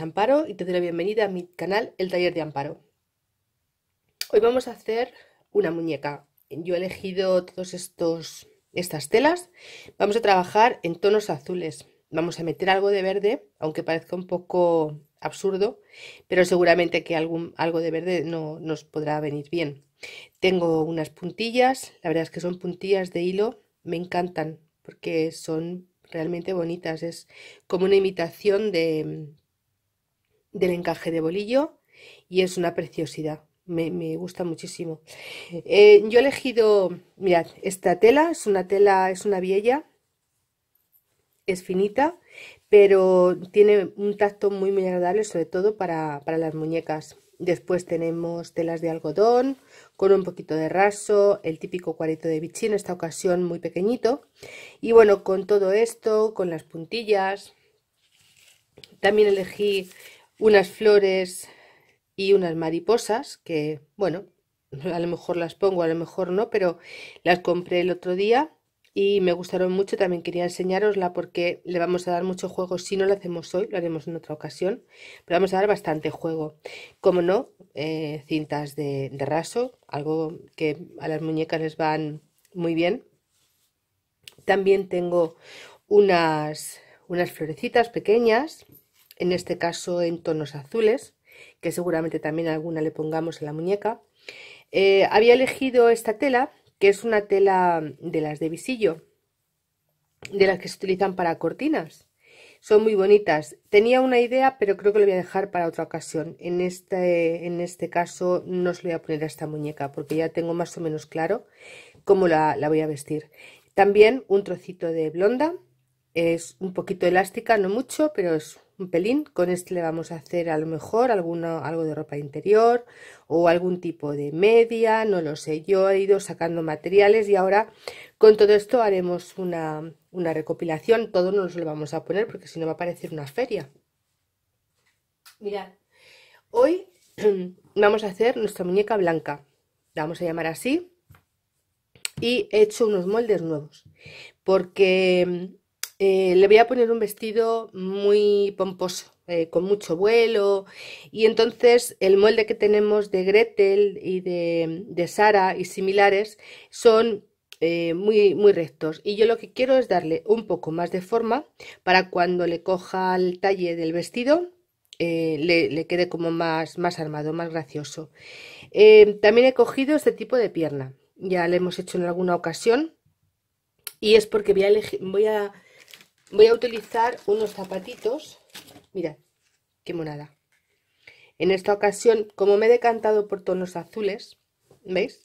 Amparo y te doy la bienvenida a mi canal El Taller de Amparo. Hoy vamos a hacer una muñeca. Yo he elegido todas estos estas telas. Vamos a trabajar en tonos azules. Vamos a meter algo de verde, aunque parezca un poco absurdo, pero seguramente que algo de verde no nos podrá venir bien. Tengo unas puntillas, la verdad es que son puntillas de hilo, me encantan porque son realmente bonitas. Es como una imitación de, del encaje de bolillo y es una preciosidad. Me, gusta muchísimo. Eh, yo he elegido, mirad, esta tela, es una tela, es una viella, es finita, pero tiene un tacto muy, muy agradable, sobre todo para, las muñecas. Después tenemos telas de algodón con un poquito de raso, el típico cuarito de bichín en esta ocasión muy pequeñito. Y bueno, con todo esto, con las puntillas, también elegí unas flores y unas mariposas que, bueno, a lo mejor las pongo, a lo mejor no, pero las compré el otro día y me gustaron mucho. También quería enseñarosla porque le vamos a dar mucho juego. Si no lo hacemos hoy, lo haremos en otra ocasión, pero vamos a dar bastante juego. Como no, eh, cintas de, raso, algo que a las muñecas les van muy bien. También tengo unas, unas florecitas pequeñas en este caso en tonos azules, que seguramente también alguna le pongamos a la muñeca. Eh, había elegido esta tela, que es una tela de las de visillo, de las que se utilizan para cortinas. Son muy bonitas. Tenía una idea, pero creo que lo voy a dejar para otra ocasión. En este, en este caso no se lo voy a poner a esta muñeca, porque ya tengo más o menos claro cómo la, la voy a vestir. También un trocito de blonda, es un poquito elástica, no mucho, pero es un pelín. Con este le vamos a hacer a lo mejor alguna, algo de ropa interior o algún tipo de media, no lo sé. Yo he ido sacando materiales y ahora con todo esto haremos una, recopilación. Todo no lo vamos a poner porque si no va a parecer una feria. Mirad, hoy vamos a hacer nuestra muñeca blanca. La vamos a llamar así. Y he hecho unos moldes nuevos. Porque eh, le voy a poner un vestido muy pomposo, eh, con mucho vuelo. Y entonces el molde que tenemos de Gretel y de, Sara y similares son eh, muy, muy rectos. Y yo lo que quiero es darle un poco más de forma para cuando le coja el talle del vestido. Le, quede como más, más armado, más gracioso. también he cogido este tipo de pierna, ya le hemos hecho en alguna ocasión, y es porque voy a voy a utilizar unos zapatitos. Mirad, qué monada. En esta ocasión, como me he decantado por tonos azules, ¿veis?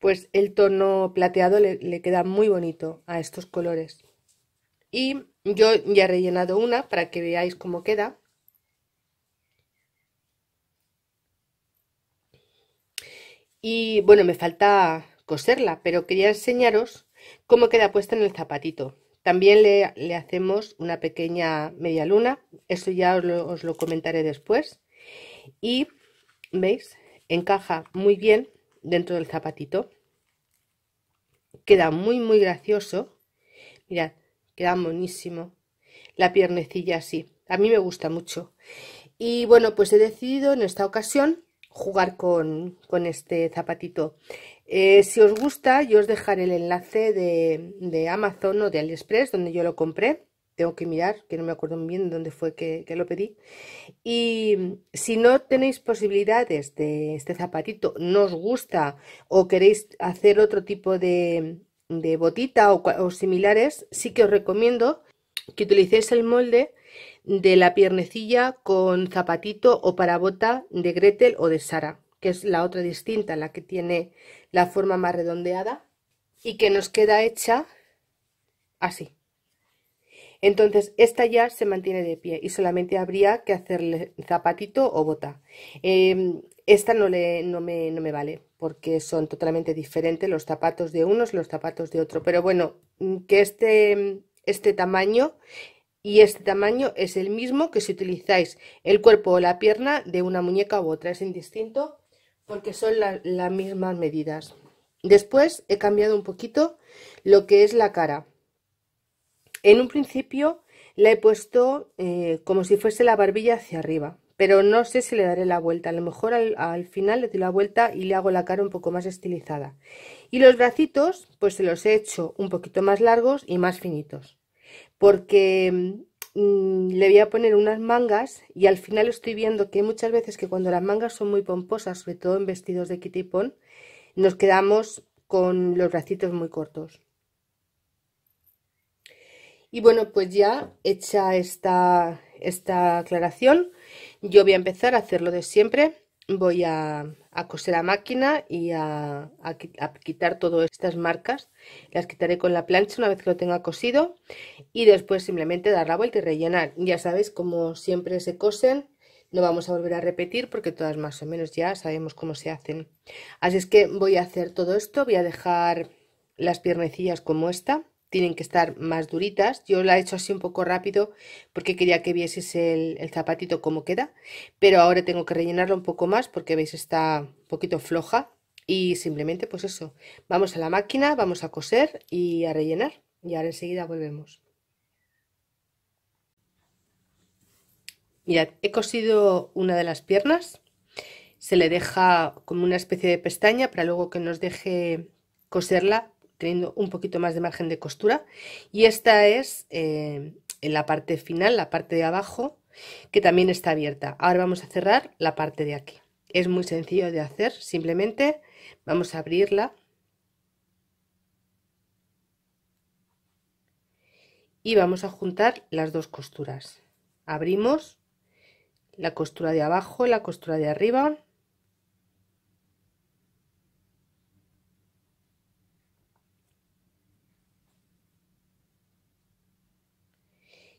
Pues el tono plateado le, le queda muy bonito a estos colores. Y yo ya he rellenado una para que veáis cómo queda. Y bueno, me falta coserla, pero quería enseñaros cómo queda puesta en el zapatito. También le, hacemos una pequeña media luna, eso ya os lo, os lo comentaré después. Y, ¿veis? Encaja muy bien dentro del zapatito. Queda muy, muy gracioso. Mirad, queda buenísimo. La piernecilla así. A mí me gusta mucho. Y bueno, pues he decidido en esta ocasión jugar con, este zapatito. Eh, si os gusta, yo os dejaré el enlace de, Amazon o de AliExpress, donde yo lo compré. Tengo que mirar, que no me acuerdo bien dónde fue que, lo pedí. Y si no tenéis posibilidades de este zapatito, no os gusta o queréis hacer otro tipo de, de botita o, o, similares, sí que os recomiendo que utilicéis el molde de la piernecilla con zapatito o para bota de Gretel o de Sara, que es la otra distinta, la que tiene la forma más redondeada y que nos queda hecha así. Entonces, esta ya se mantiene de pie y solamente habría que hacerle zapatito o bota. Em, esta no, le, no, me, no me vale porque son totalmente diferentes los zapatos de unos, los zapatos de otro. Pero bueno, que este, este tamaño y este tamaño es el mismo que si utilizáis el cuerpo o la pierna de una muñeca u otra, es indistinto porque son las mismas medidas. Después he cambiado un poquito lo que es la cara. En un principio la he puesto eh, como si fuese la barbilla hacia arriba, pero no sé si le daré la vuelta. A lo mejor al, final le doy la vuelta y le hago la cara un poco más estilizada. Y los bracitos, pues se los he hecho un poquito más largos y más finitos porque mm, le voy a poner unas mangas y al final estoy viendo que muchas veces que cuando las mangas son muy pomposas, sobre todo en vestidos de kitipón, nos quedamos con los bracitos muy cortos. Y bueno, pues ya hecha esta, esta aclaración, yo voy a empezar a hacer lo de siempre. Voy a a coser a máquina y a, quitar todas estas marcas. Las quitaré con la plancha una vez que lo tenga cosido y después simplemente dar la vuelta y rellenar. Ya sabéis, como siempre se cosen, no vamos a volver a repetir porque todas más o menos ya sabemos cómo se hacen. Así es que voy a hacer todo esto, voy a dejar las piernecillas como esta tienen que estar más duritas. Yo la he hecho así un poco rápido porque quería que vieseis el, zapatito como queda, pero ahora tengo que rellenarlo un poco más porque veis está un poquito floja y simplemente pues eso, vamos a la máquina, vamos a coser y a rellenar y ahora enseguida volvemos. Mirad, he cosido una de las piernas, se le deja como una especie de pestaña para luego que nos deje coserla teniendo un poquito más de margen de costura. Y esta es eh, en la parte final, la parte de abajo, que también está abierta. Ahora vamos a cerrar la parte de aquí. Es muy sencillo de hacer, simplemente vamos a abrirla. Y vamos a juntar las dos costuras. Abrimos la costura de abajo y la costura de arriba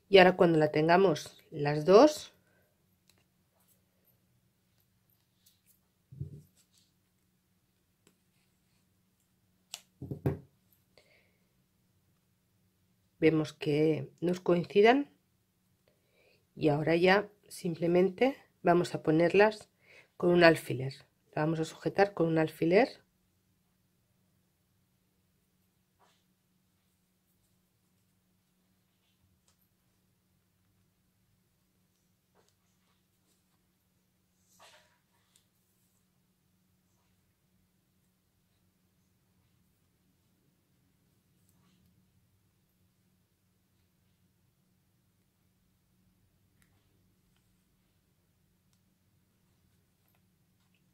Y ahora cuando la tengamos las dos, vemos que nos coincidan y ahora ya simplemente vamos a ponerlas con un alfiler. La vamos a sujetar con un alfiler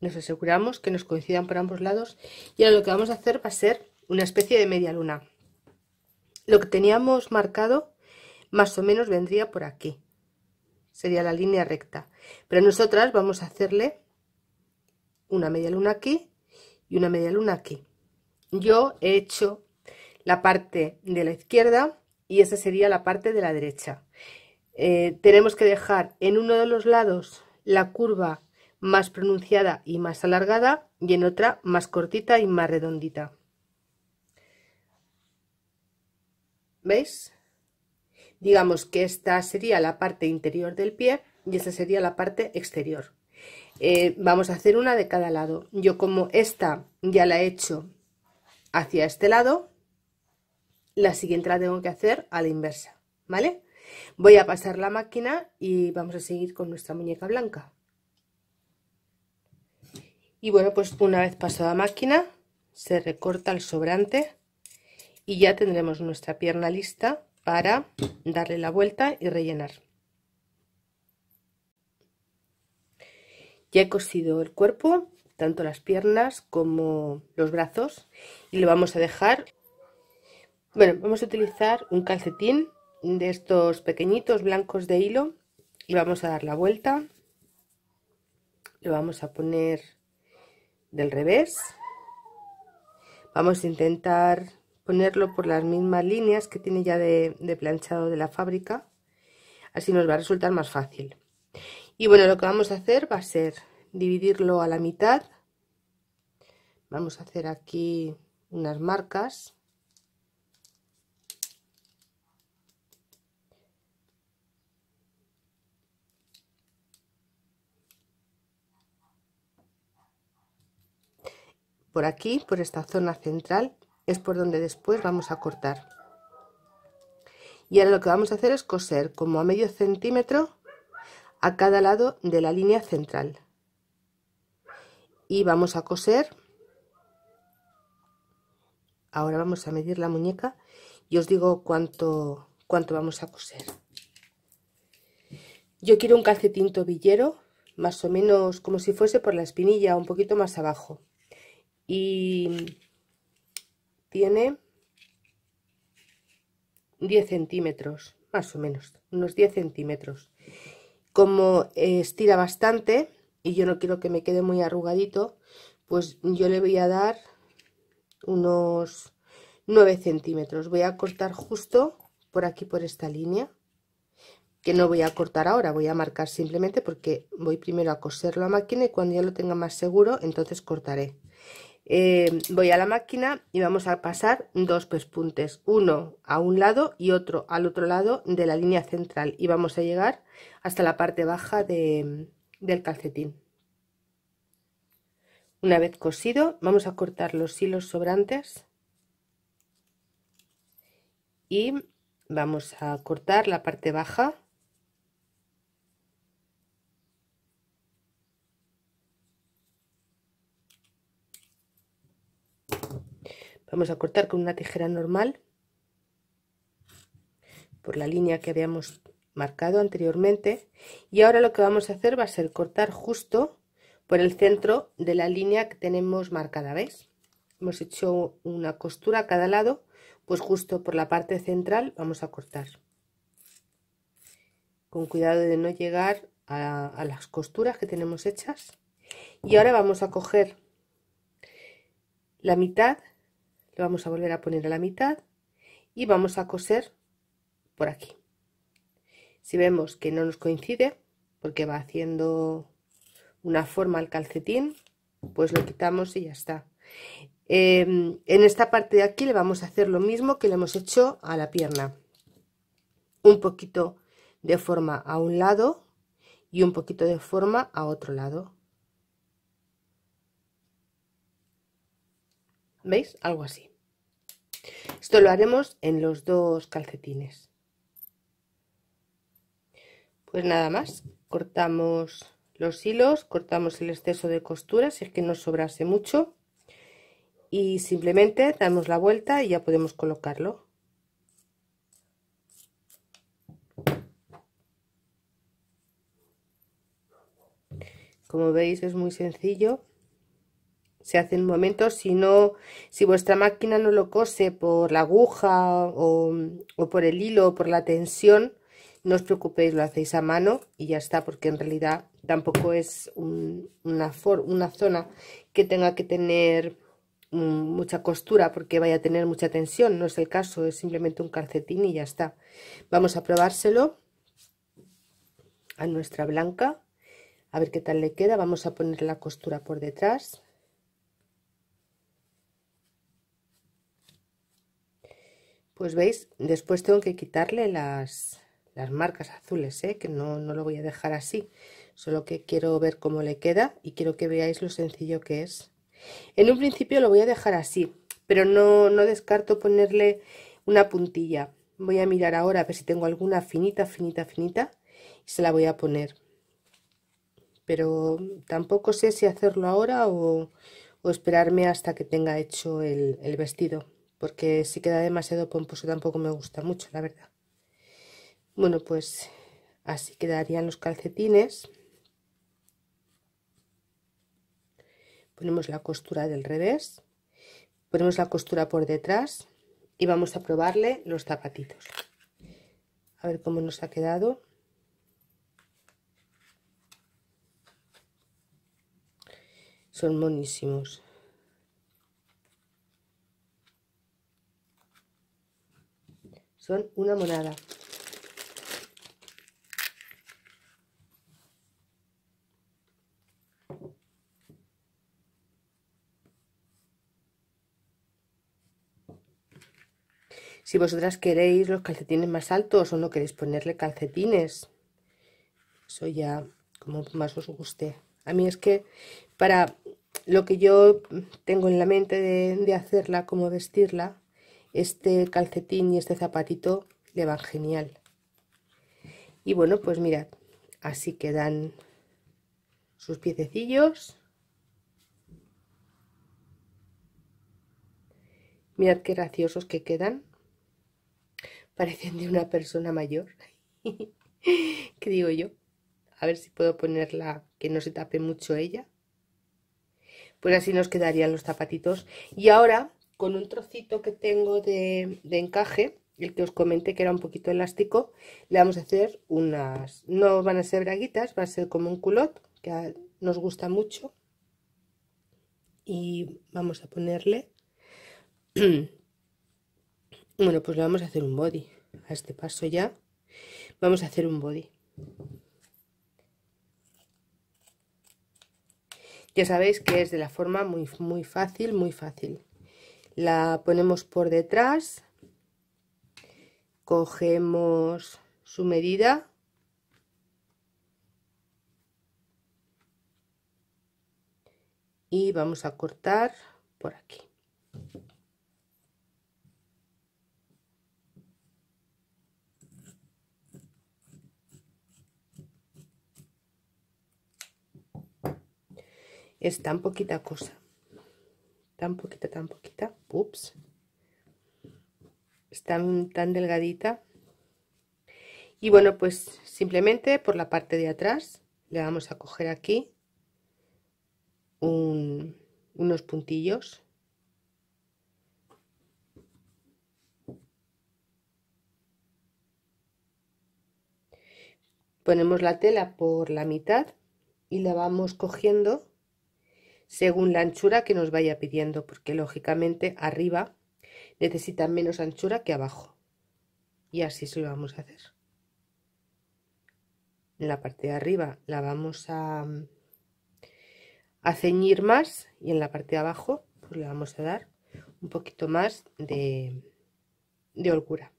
nos aseguramos que nos coincidan por ambos lados y ahora lo que vamos a hacer va a ser una especie de media luna lo que teníamos marcado más o menos vendría por aquí sería la línea recta pero nosotras vamos a hacerle una media luna aquí y una media luna aquí yo he hecho la parte de la izquierda y esa sería la parte de la derecha eh, tenemos que dejar en uno de los lados la curva más pronunciada y más alargada y en otra más cortita y más redondita. ¿Veis? Digamos que esta sería la parte interior del pie y esta sería la parte exterior. Eh, vamos a hacer una de cada lado. Yo como esta ya la he hecho hacia este lado, la siguiente la tengo que hacer a la inversa, ¿vale? Voy a pasar la máquina y vamos a seguir con nuestra muñeca blanca y bueno pues una vez pasada la máquina se recorta el sobrante y ya tendremos nuestra pierna lista para darle la vuelta y rellenar ya he cosido el cuerpo tanto las piernas como los brazos y lo vamos a dejar bueno vamos a utilizar un calcetín de estos pequeñitos blancos de hilo y vamos a dar la vuelta lo vamos a poner del revés. Vamos a intentar ponerlo por las mismas líneas que tiene ya de, planchado de la fábrica. Así nos va a resultar más fácil. Y bueno, lo que vamos a hacer va a ser dividirlo a la mitad. Vamos a hacer aquí unas marcas Por aquí, por esta zona central, es por donde después vamos a cortar. Y ahora lo que vamos a hacer es coser como a medio centímetro a cada lado de la línea central. Y vamos a coser. Ahora vamos a medir la muñeca y os digo cuánto, cuánto vamos a coser. Yo quiero un calcetín tobillero, más o menos como si fuese por la espinilla, un poquito más abajo y tiene 10 centímetros, más o menos, unos 10 centímetros. Como estira bastante y yo no quiero que me quede muy arrugadito, pues yo le voy a dar unos 9 centímetros. Voy a cortar justo por aquí, por esta línea, que no voy a cortar ahora, voy a marcar simplemente porque voy primero a coserlo a máquina y cuando ya lo tenga más seguro, entonces cortaré. Eh, voy a la máquina y vamos a pasar dos pespuntes, uno a un lado y otro al otro lado de la línea central y vamos a llegar hasta la parte baja del calcetín. Una vez cosido vamos a cortar los hilos sobrantes y vamos a cortar la parte baja Vamos a cortar con una tijera normal por la línea que habíamos marcado anteriormente y ahora lo que vamos a hacer va a ser cortar justo por el centro de la línea que tenemos marcada, ¿veis? Hemos hecho una costura a cada lado, pues justo por la parte central vamos a cortar. Con cuidado de no llegar a, a las costuras que tenemos hechas. Y ahora vamos a coger la mitad lo vamos a volver a poner a la mitad y vamos a coser por aquí si vemos que no nos coincide porque va haciendo una forma al calcetín pues lo quitamos y ya está em, en esta parte de aquí le vamos a hacer lo mismo que le hemos hecho a la pierna un poquito de forma a un lado y un poquito de forma a otro lado ¿Veis? Algo así. Esto lo haremos en los dos calcetines. Pues nada más, cortamos los hilos, cortamos el exceso de costura si es que nos sobrase mucho y simplemente damos la vuelta y ya podemos colocarlo. Como veis es muy sencillo se hace en un momento, si no, si vuestra máquina no lo cose por la aguja o, por el hilo o por la tensión, no os preocupéis, lo hacéis a mano y ya está, porque en realidad tampoco es una zona que tenga que tener mm, mucha costura porque vaya a tener mucha tensión, no es el caso, es simplemente un calcetín y ya está. Vamos a probárselo a nuestra blanca, a ver qué tal le queda, vamos a poner la costura por detrás. pues veis después tengo que quitarle las, las marcas azules ¿eh? que no, no lo voy a dejar así solo que quiero ver cómo le queda y quiero que veáis lo sencillo que es en un principio lo voy a dejar así pero no, descarto ponerle una puntilla voy a mirar ahora a ver si tengo alguna finita finita finita y se la voy a poner pero tampoco sé si hacerlo ahora o, esperarme hasta que tenga hecho el vestido porque si queda demasiado pomposo tampoco me gusta mucho, la verdad. Bueno, pues así quedarían los calcetines. Ponemos la costura del revés, ponemos la costura por detrás y vamos a probarle los zapatitos. A ver cómo nos ha quedado. Son monísimos. Son una monada. Si vosotras queréis los calcetines más altos o no queréis ponerle calcetines, eso ya como más os guste. A mí es que para lo que yo tengo en la mente de, hacerla, como vestirla, este calcetín y este zapatito le van genial. Y bueno, pues mirad, así quedan sus piececillos. Mirad qué graciosos que quedan. Parecen de una persona mayor. ¿Qué digo yo? A ver si puedo ponerla que no se tape mucho ella. Pues así nos quedarían los zapatitos. Y ahora con un trocito que tengo de, encaje, el que os comenté que era un poquito elástico, le vamos a hacer unas, no van a ser braguitas, va a ser como un culot, que nos gusta mucho. Y vamos a ponerle, bueno, pues le vamos a hacer un body. A este paso ya vamos a hacer un body. Ya sabéis que es de la forma muy, muy fácil, muy fácil la ponemos por detrás cogemos su medida y vamos a cortar por aquí es tan poquita cosa tan poquita tan poquita Ups. Está tan delgadita. Y bueno, pues simplemente por la parte de atrás le vamos a coger aquí unos puntillos. Ponemos la tela por la mitad y la vamos cogiendo según la anchura que nos vaya pidiendo, porque lógicamente arriba necesita menos anchura que abajo. Y así se lo vamos a hacer. En la parte de arriba la vamos a, a ceñir más y en la parte de abajo pues le vamos a dar un poquito más de, holgura.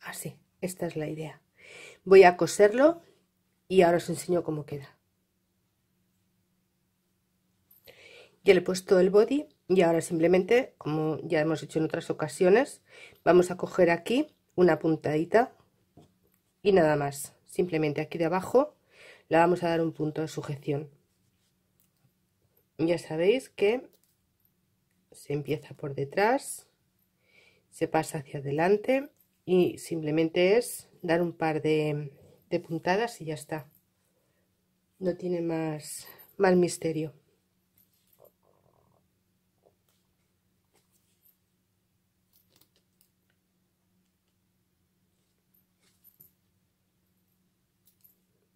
Así. Esta es la idea. Voy a coserlo y ahora os enseño cómo queda. Ya le he puesto el body y ahora simplemente, como ya hemos hecho en otras ocasiones, vamos a coger aquí una puntadita y nada más. Simplemente aquí de abajo le vamos a dar un punto de sujeción. Ya sabéis que se empieza por detrás, se pasa hacia adelante y simplemente es dar un par de, puntadas y ya está no tiene más, más misterio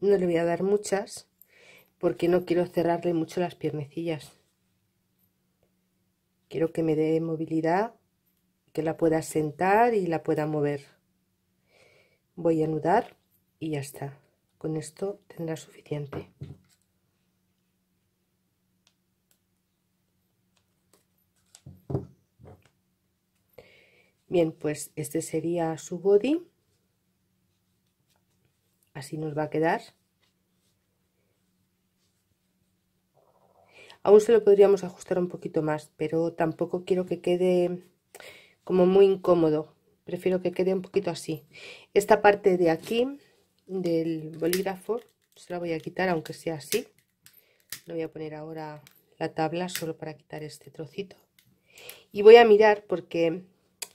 no le voy a dar muchas porque no quiero cerrarle mucho las piernecillas quiero que me dé movilidad que la pueda sentar y la pueda mover. Voy a anudar y ya está. Con esto tendrá suficiente. Bien, pues este sería su body. Así nos va a quedar. Aún se lo podríamos ajustar un poquito más, pero tampoco quiero que quede como muy incómodo. Prefiero que quede un poquito así. Esta parte de aquí del bolígrafo se la voy a quitar aunque sea así. Le voy a poner ahora la tabla solo para quitar este trocito. Y voy a mirar porque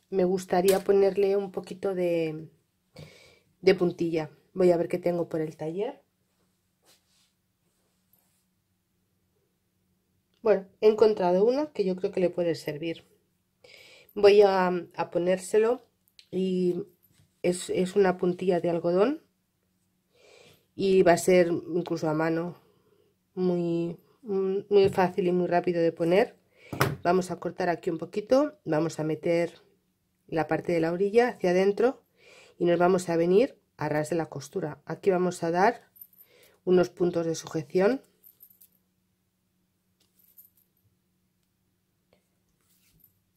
me gustaría ponerle un poquito de, puntilla. Voy a ver qué tengo por el taller. Bueno, he encontrado una que yo creo que le puede servir voy a, ponérselo y es, una puntilla de algodón y va a ser incluso a mano muy, muy fácil y muy rápido de poner vamos a cortar aquí un poquito vamos a meter la parte de la orilla hacia adentro y nos vamos a venir a ras de la costura aquí vamos a dar unos puntos de sujeción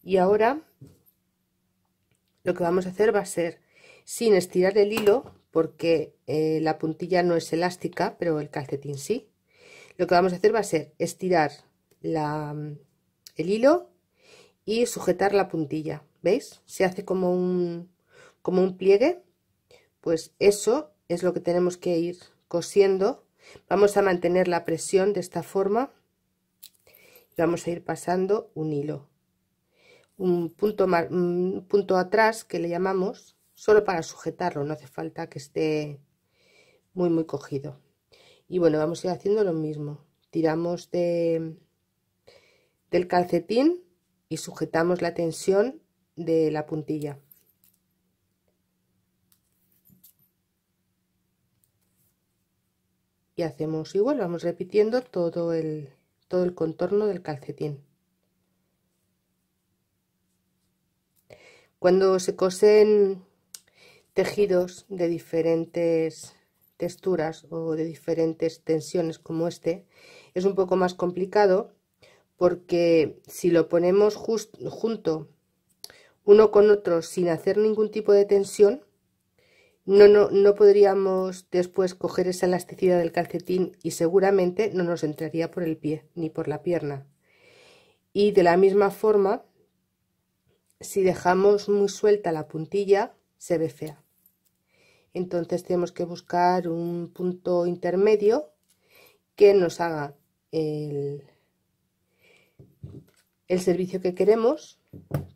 y ahora lo que vamos a hacer va a ser sin estirar el hilo porque eh, la puntilla no es elástica pero el calcetín sí lo que vamos a hacer va a ser estirar el hilo y sujetar la puntilla veis se hace como un pliegue pues eso es lo que tenemos que ir cosiendo vamos a mantener la presión de esta forma y vamos a ir pasando un hilo un punto, punto atrás que le llamamos, solo para sujetarlo, no hace falta que esté muy muy cogido. Y bueno, vamos a ir haciendo lo mismo. Tiramos de, del calcetín y sujetamos la tensión de la puntilla. Y hacemos igual, vamos repitiendo todo el, todo el contorno del calcetín. Cuando se cosen tejidos de diferentes texturas o de diferentes tensiones como este, es un poco más complicado porque si lo ponemos junto uno con otro sin hacer ningún tipo de tensión, no, no, no podríamos después coger esa elasticidad del calcetín y seguramente no nos entraría por el pie ni por la pierna. Y de la misma forma, si dejamos muy suelta la puntilla se ve fea entonces tenemos que buscar un punto intermedio que nos haga el, el servicio que queremos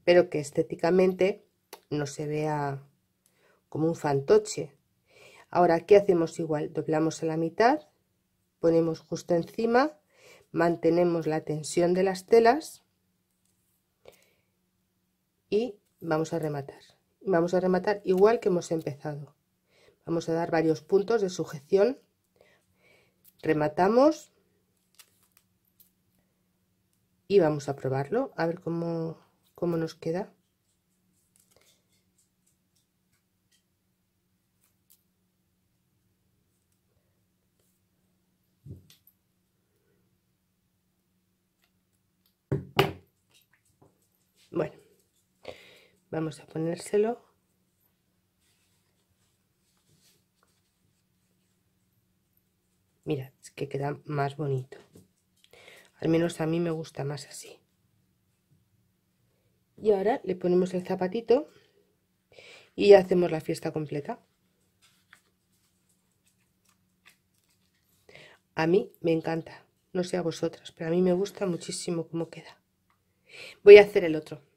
pero que estéticamente no se vea como un fantoche ahora qué hacemos igual doblamos a la mitad ponemos justo encima mantenemos la tensión de las telas y vamos a rematar vamos a rematar igual que hemos empezado vamos a dar varios puntos de sujeción rematamos y vamos a probarlo a ver cómo, cómo nos queda vamos a ponérselo mirad es que queda más bonito al menos a mí me gusta más así y ahora le ponemos el zapatito y ya hacemos la fiesta completa a mí me encanta no sé a vosotras pero a mí me gusta muchísimo cómo queda voy a hacer el otro